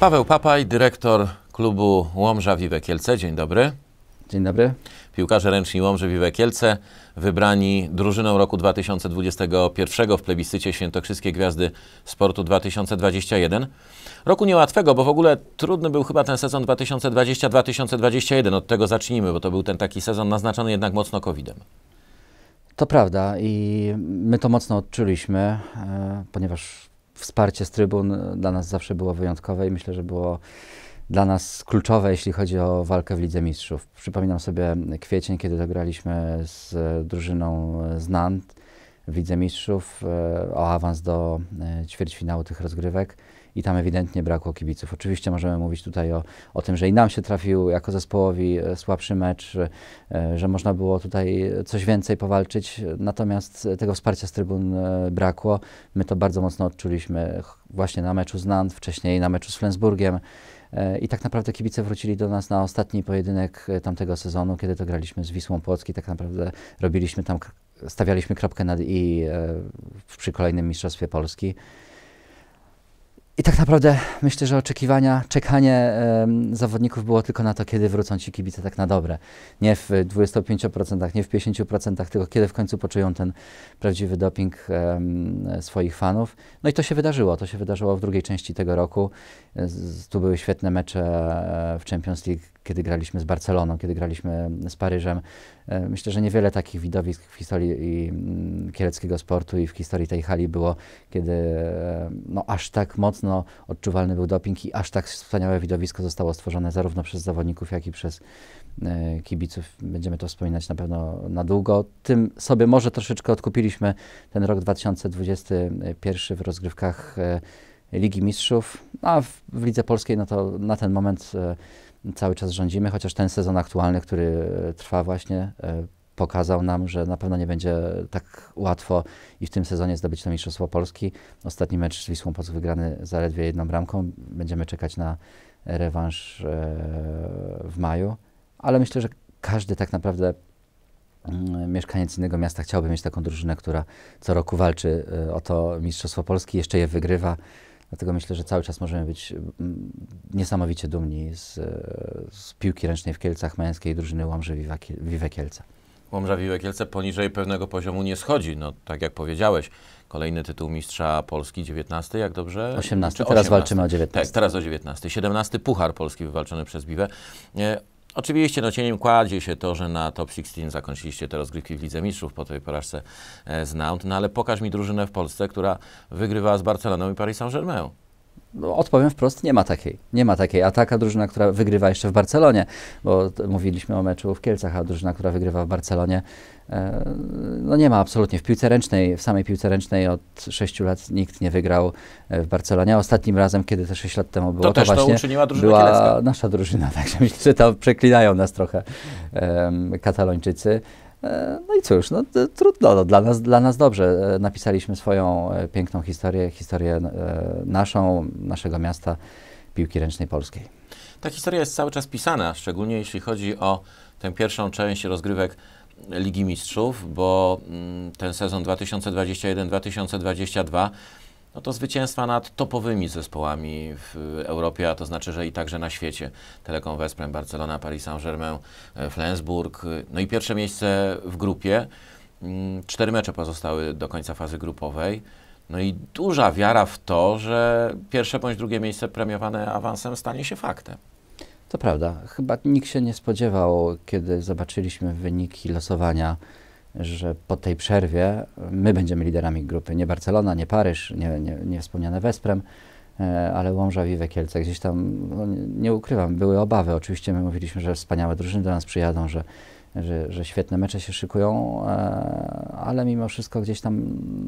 Paweł Papaj, dyrektor klubu Łomża Wiwe Kielce. Dzień dobry. Dzień dobry. Piłkarze ręczni Łomży Wiwe Kielce wybrani drużyną roku 2021 w plebiscycie Świętokrzyskie Gwiazdy Sportu 2021. Roku niełatwego, bo w ogóle trudny był chyba ten sezon 2020-2021. Od tego zacznijmy, bo to był ten taki sezon naznaczony jednak mocno COVID-em. To prawda i my to mocno odczuliśmy, e, ponieważ wsparcie z trybun dla nas zawsze było wyjątkowe i myślę, że było dla nas kluczowe, jeśli chodzi o walkę w Lidze Mistrzów. Przypominam sobie kwiecień, kiedy zagraliśmy z drużyną z Nant w Lidze Mistrzów e, o awans do e, ćwierćfinału tych rozgrywek i tam ewidentnie brakło kibiców. Oczywiście możemy mówić tutaj o, o tym, że i nam się trafił jako zespołowi e, słabszy mecz, e, że można było tutaj coś więcej powalczyć, natomiast tego wsparcia z trybun e, brakło. My to bardzo mocno odczuliśmy właśnie na meczu z Nant, wcześniej na meczu z Flensburgiem. I tak naprawdę kibice wrócili do nas na ostatni pojedynek tamtego sezonu, kiedy to graliśmy z Wisłą Płocki. Tak naprawdę robiliśmy tam, stawialiśmy kropkę nad i przy kolejnym Mistrzostwie Polski. I tak naprawdę myślę, że oczekiwania, czekanie zawodników było tylko na to, kiedy wrócą ci kibice tak na dobre. Nie w 25%, nie w 50%, tylko kiedy w końcu poczują ten prawdziwy doping swoich fanów. No i to się wydarzyło. To się wydarzyło w drugiej części tego roku. tu były świetne mecze e, w Champions League, kiedy graliśmy z Barceloną, kiedy graliśmy z Paryżem. E, myślę, że niewiele takich widowisk w historii mm, kieleckiego sportu i w historii tej hali było, kiedy e, no, aż tak mocno odczuwalny był doping i aż tak wspaniałe widowisko zostało stworzone zarówno przez zawodników, jak i przez e, kibiców. Będziemy to wspominać na pewno na długo. Tym sobie może troszeczkę odkupiliśmy ten rok 2021 w rozgrywkach Ligi Mistrzów, a w, w Lidze Polskiej no to na ten moment cały czas rządzimy, chociaż ten sezon aktualny, który trwa właśnie, e, pokazał nam, że na pewno nie będzie tak łatwo i w tym sezonie zdobyć to Mistrzostwo Polski. Ostatni mecz z Wisłą wygrany zaledwie jedną bramką. Będziemy czekać na rewanż e, w maju, ale myślę, że każdy tak naprawdę mm, mieszkaniec innego miasta chciałby mieć taką drużynę, która co roku walczy e, o to Mistrzostwo Polski, jeszcze je wygrywa. Dlatego myślę, że cały czas możemy być mm, niesamowicie dumni z, e, z piłki ręcznej w Kielcach męskiej drużyny Łomży-Wiwe Kielce. Łomża-Wiwe Kielce poniżej pewnego poziomu nie schodzi. No, tak jak powiedziałeś, kolejny tytuł mistrza Polski, 19, jak dobrze? 18, teraz 18. walczymy o 19. Tak, teraz o 19. 17 Puchar Polski wywalczony przez Biwę. Oczywiście no, cieniem kładzie się to, że na Top 16 zakończyliście te rozgrywki w Lidze Mistrzów po tej porażce e, z Nantes, no ale pokaż mi drużynę w Polsce, która wygrywa z Barceloną i Paris Saint-Germain. No, odpowiem wprost, nie ma takiej. Nie ma takiej. A taka drużyna, która wygrywa jeszcze w Barcelonie, bo mówiliśmy o meczu w Kielcach, a drużyna, która wygrywa w Barcelonie, e, no nie ma absolutnie. W piłce ręcznej, w samej piłce ręcznej od 6 lat nikt nie wygrał e, w Barcelonie. Ostatnim razem, kiedy te 6 lat temu było, to, to właśnie to była kielecka. nasza drużyna. Także myślę, że tam przeklinają nas trochę e, katalończycy. E, no i cóż, no, trudno, no, dla, nas, dla nas dobrze. E, napisaliśmy swoją e, piękną historię, historię naszą, naszego miasta, piłki ręcznej polskiej. Ta historia jest cały czas pisana, szczególnie jeśli chodzi o tę pierwszą część rozgrywek Ligi Mistrzów, bo mm, ten sezon 2021-2022 no to zwycięstwa nad topowymi zespołami w Europie, a to znaczy, że i także na świecie. Telekom Wesprem, Barcelona, Paris Saint-Germain, e, Flensburg. No i pierwsze miejsce w grupie. Mm, cztery mecze pozostały do końca fazy grupowej. No i duża wiara w to, że pierwsze bądź drugie miejsce premiowane awansem stanie się faktem. To prawda. Chyba nikt się nie spodziewał, kiedy zobaczyliśmy wyniki losowania że po tej przerwie my będziemy liderami grupy. Nie Barcelona, nie Paryż, nie, nie, nie wspomniane Wesprem, e, ale Łomża, Wiwe, Kielce. Gdzieś tam, no, nie ukrywam, były obawy. Oczywiście my mówiliśmy, że wspaniałe drużyny do nas przyjadą, że, że, że świetne mecze się szykują, e, ale mimo wszystko gdzieś tam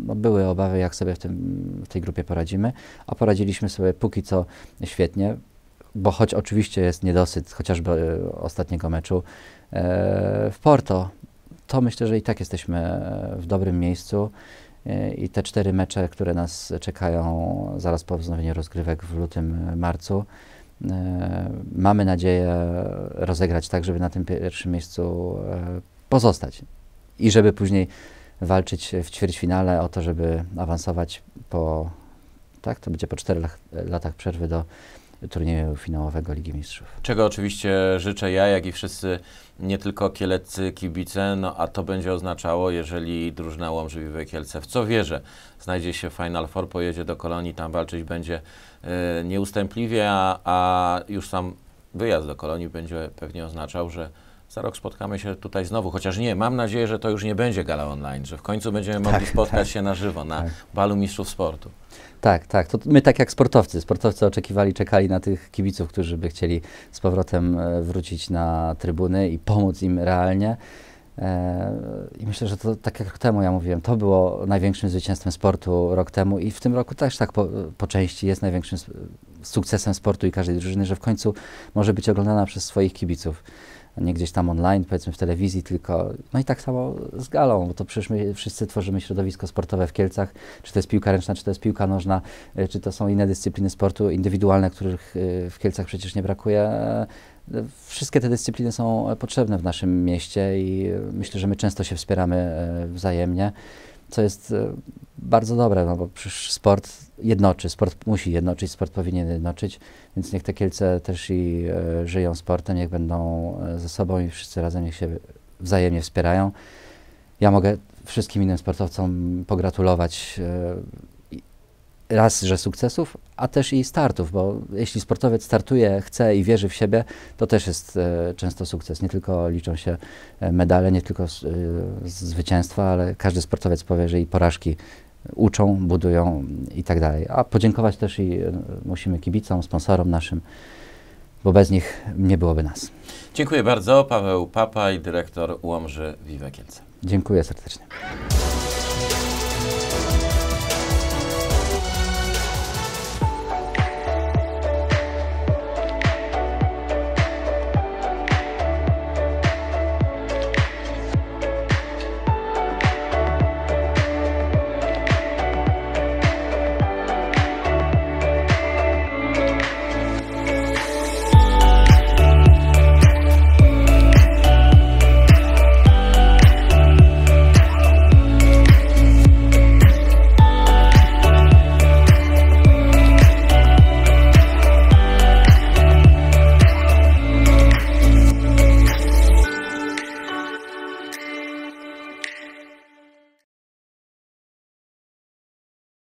no, były obawy, jak sobie w, tym, w tej grupie poradzimy, a poradziliśmy sobie póki co świetnie bo choć oczywiście jest niedosyt chociażby e, ostatniego meczu w Porto, to myślę, że i tak jesteśmy e, w dobrym miejscu. E, I te cztery mecze, które nas czekają zaraz po wznowieniu rozgrywek w lutym, e, marcu, mamy nadzieję rozegrać tak, żeby na tym pierwszym miejscu pozostać i żeby później walczyć w ćwierćfinale o to, żeby awansować po, tak, to będzie po czterech latach przerwy do turnieju finałowego Ligi Mistrzów. Czego oczywiście życzę ja, jak i wszyscy, nie tylko kieleccy, kibice, no a to będzie oznaczało, jeżeli drużyna Łomży Kielce, w co wierzę, znajdzie się Final Four, pojedzie do Kolonii, tam walczyć będzie y, nieustępliwie, a, a już sam wyjazd do Kolonii będzie pewnie oznaczał, że za rok spotkamy się tutaj znowu, chociaż nie, mam nadzieję, że to już nie będzie gala online, że w końcu będziemy mogli tak, spotkać tak, się na żywo na tak. balu mistrzów sportu. Tak, tak. To my tak jak sportowcy. Sportowcy oczekiwali, czekali na tych kibiców, którzy by chcieli z powrotem e, wrócić na trybuny i pomóc im realnie. E, I myślę, że to tak jak rok temu ja mówiłem, to było największym zwycięstwem sportu rok temu i w tym roku też tak po, po części jest największym sukcesem sportu i każdej drużyny, że w końcu może być oglądana przez swoich kibiców nie gdzieś tam online, powiedzmy w telewizji, tylko no i tak samo z galą, bo to przecież my wszyscy tworzymy środowisko sportowe w Kielcach, czy to jest piłka ręczna, czy to jest piłka nożna, e, czy to są inne dyscypliny sportu indywidualne, których e, w Kielcach przecież nie brakuje. E, wszystkie te dyscypliny są potrzebne w naszym mieście i myślę, że my często się wspieramy wzajemnie co jest e, bardzo dobre, no bo przecież sport jednoczy, sport musi jednoczyć, sport powinien jednoczyć, więc niech te Kielce też i e, żyją sportem, niech będą e, ze sobą i wszyscy razem niech się wzajemnie wspierają. Ja mogę wszystkim innym sportowcom pogratulować raz, że sukcesów, a też i startów, bo jeśli sportowiec startuje, chce i wierzy w siebie, to też jest e, często sukces. Nie tylko liczą się e, medale, nie tylko e, zwycięstwa, ale każdy sportowiec powie, że i porażki uczą, budują i tak dalej. A podziękować też i e, musimy kibicom, sponsorom naszym, bo bez nich nie byłoby nas. Dziękuję bardzo. Paweł Papaj, dyrektor Łomży Wiwe Dziękuję serdecznie.